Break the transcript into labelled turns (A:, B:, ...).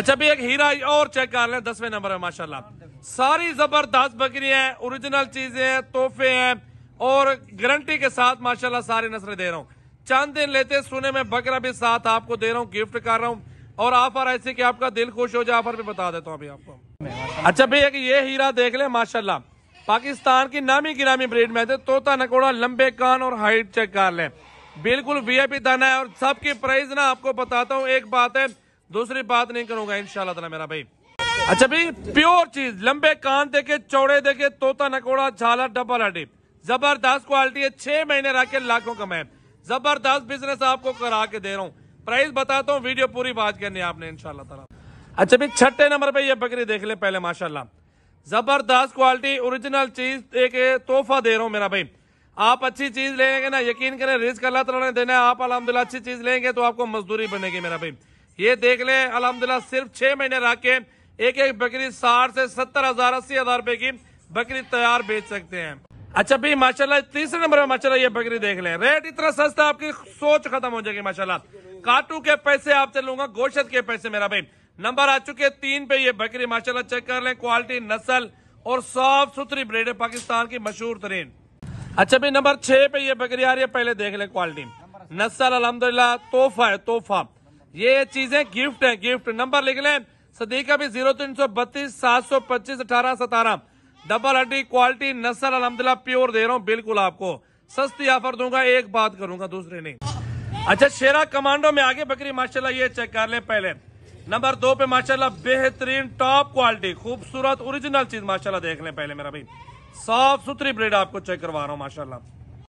A: अच्छा भी एक हीरा और चेक कर ले दसवें नंबर है माशाला सारी जबरदस्त बकरी है ओरिजिनल चीजें हैं तोहफे हैं और गारंटी के साथ माशाल्लाह सारी नस्लें दे रहा हूँ चंद दिन लेते सुने में बकरा भी साथ आपको दे रहा हूँ गिफ्ट कर रहा हूँ और ऑफर ऐसे कि आपका दिल खुश हो जाए ऑफर भी बता देता हूँ अभी आपको अच्छा भैया कि ये हीरा देख ले माशाला पाकिस्तान की नामी गिरामी ब्रीड में थे तोता नकोड़ा लंबे कान और हाइट चेक कर ले बिल्कुल वीआईपी दाना है और सबकी प्राइस ना आपको बताता हूँ एक बात है दूसरी बात नहीं करूंगा इनशाला मेरा भाई अच्छा भाई प्योर चीज लंबे कान देखे चौड़े देखे तोता नकोड़ा झाला डबल हड्डी जबरदस्त क्वालिटी है छह महीने रह के लाखों कमाए जबरदस्त बिजनेस आपको करा के दे रहा हूँ प्राइस बताता हूँ वीडियो पूरी बात करनी है आपने इनशाला तला अच्छा भाई छठे नंबर पे ये बकरी देख ले पहले माशाला जबरदस्त क्वालिटी ओरिजिनल चीज एक तोहफा दे रहा हूँ मेरा भाई आप अच्छी चीज लेंगे ना यकीन करें रिस्क अल्लाह तला ने देना है आप अलहमदिल्ला अच्छी चीज लेंगे तो आपको मजदूरी बनेगी मेरा भाई ये देख लें अलहमदिल्ला सिर्फ छह महीने रख के एक एक बकरी साठ से सत्तर हजार अस्सी हजार रूपए की बकरी तैयार बेच सकते हैं अच्छा भाई माशाल्लाह तीसरे नंबर में माशाल्लाह ये बकरी देख लें रेट इतना सस्ता आपकी सोच खत्म हो जाएगी माशाल्लाह काटू के पैसे आपसे लूंगा गोशत के पैसे मेरा भाई नंबर आ चुके तीन पे ये बकरी माशाल्लाह चेक कर लें क्वालिटी नस्ल और साफ सुथरी ब्रेड है पाकिस्तान की मशहूर तरीन अच्छा भाई नंबर छह पे ये बकरी आ रही है पहले देख लें क्वालिटी नस्ल अलहमदुल्ला तोहफा है तोहफा ये चीजें गिफ्ट है गिफ्ट नंबर लिख लें का भी जीरो तीन सौ बत्तीस सात सौ पच्चीस अठारह सतारह डबल हड्डी क्वालिटी नसल अलहमदिल्ला प्योर दे रहा हूँ बिल्कुल आपको सस्ती ऑफर दूंगा एक बात करूंगा दूसरे नहीं अच्छा शेरा कमांडो में आगे बकरी माशाल्लाह ये चेक कर ले पहले नंबर दो पे माशाल्लाह बेहतरीन टॉप क्वालिटी खूबसूरत ओरिजिनल चीज माशाल्लाह देख ले पहले मेरा भाई साफ सुथरी ब्रेड आपको चेक करवा रहा हूँ माशाला